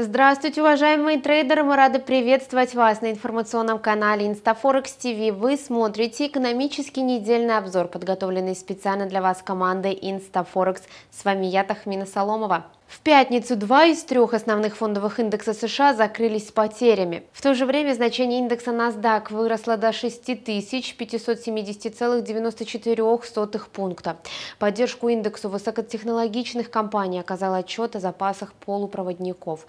Здравствуйте, уважаемые трейдеры! Мы рады приветствовать вас на информационном канале InstaForex TV. Вы смотрите экономический недельный обзор, подготовленный специально для вас командой InstaForex. С вами я, Тахмина Соломова. В пятницу два из трех основных фондовых индекса США закрылись с потерями. В то же время значение индекса NASDAQ выросло до 6570,94 пункта. Поддержку индексу высокотехнологичных компаний оказал отчет о запасах полупроводников.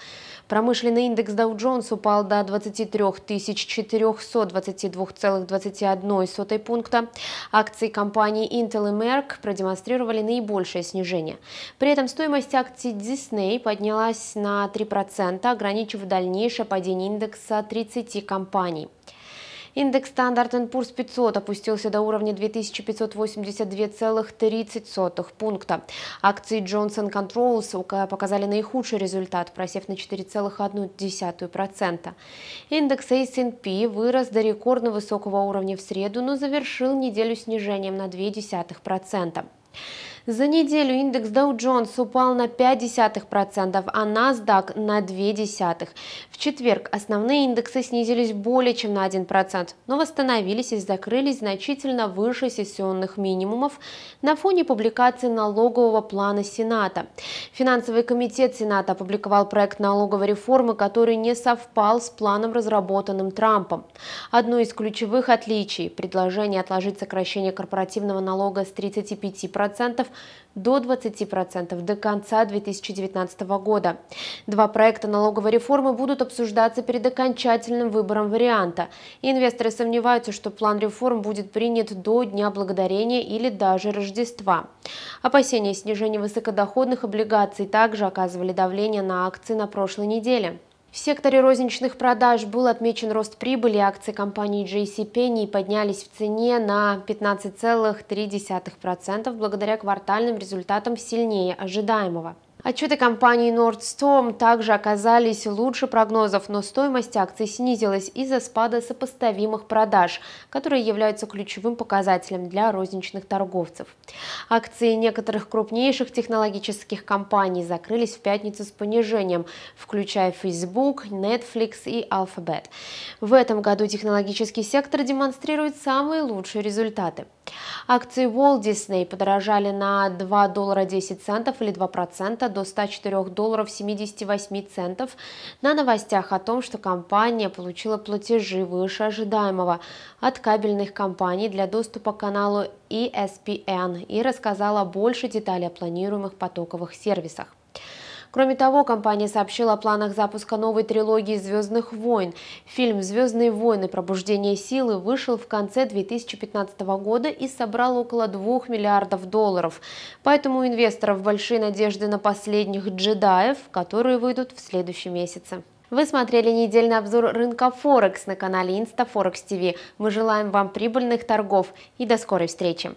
Промышленный индекс Dow Jones упал до 23422,21 пункта. Акции компаний Intel и Merck продемонстрировали наибольшее снижение. При этом стоимость акций Disney поднялась на 3%, ограничив дальнейшее падение индекса 30 компаний. Индекс Standard Poor's 500 опустился до уровня 2582,30 пункта. Акции Johnson Controls показали наихудший результат, просев на 4,1%. Индекс S&P вырос до рекордно высокого уровня в среду, но завершил неделю снижением на 0,2%. За неделю индекс Dow Jones упал на 0,5%, а NASDAQ на 0,2%. В четверг основные индексы снизились более чем на 1%, но восстановились и закрылись значительно выше сессионных минимумов на фоне публикации налогового плана Сената. Финансовый комитет Сената опубликовал проект налоговой реформы, который не совпал с планом, разработанным Трампом. Одно из ключевых отличий – предложение отложить сокращение корпоративного налога с 35% до 20% до конца 2019 года. Два проекта налоговой реформы будут обсуждаться перед окончательным выбором варианта. инвесторы сомневаются, что план реформ будет принят до Дня Благодарения или даже Рождества. Опасения снижения высокодоходных облигаций также оказывали давление на акции на прошлой неделе. В секторе розничных продаж был отмечен рост прибыли. Акции компании JCPenney поднялись в цене на 15,3% благодаря квартальным результатам сильнее ожидаемого. Отчеты компании Nordstrom также оказались лучше прогнозов, но стоимость акций снизилась из-за спада сопоставимых продаж, которые являются ключевым показателем для розничных торговцев. Акции некоторых крупнейших технологических компаний закрылись в пятницу с понижением, включая Facebook, Netflix и Alphabet. В этом году технологический сектор демонстрирует самые лучшие результаты. Акции Walt Disney подорожали на 2 доллара 10 центов или 2% до 104 долларов 78 центов на новостях о том, что компания получила платежи выше ожидаемого от кабельных компаний для доступа к каналу ESPN и рассказала больше деталей о планируемых потоковых сервисах. Кроме того, компания сообщила о планах запуска новой трилогии «Звездных войн». Фильм «Звездные войны. Пробуждение силы» вышел в конце 2015 года и собрал около 2 миллиардов долларов. Поэтому у инвесторов большие надежды на последних «джедаев», которые выйдут в следующем месяце. Вы смотрели недельный обзор рынка Форекс на канале Инста Форекс ТВ. Мы желаем вам прибыльных торгов и до скорой встречи!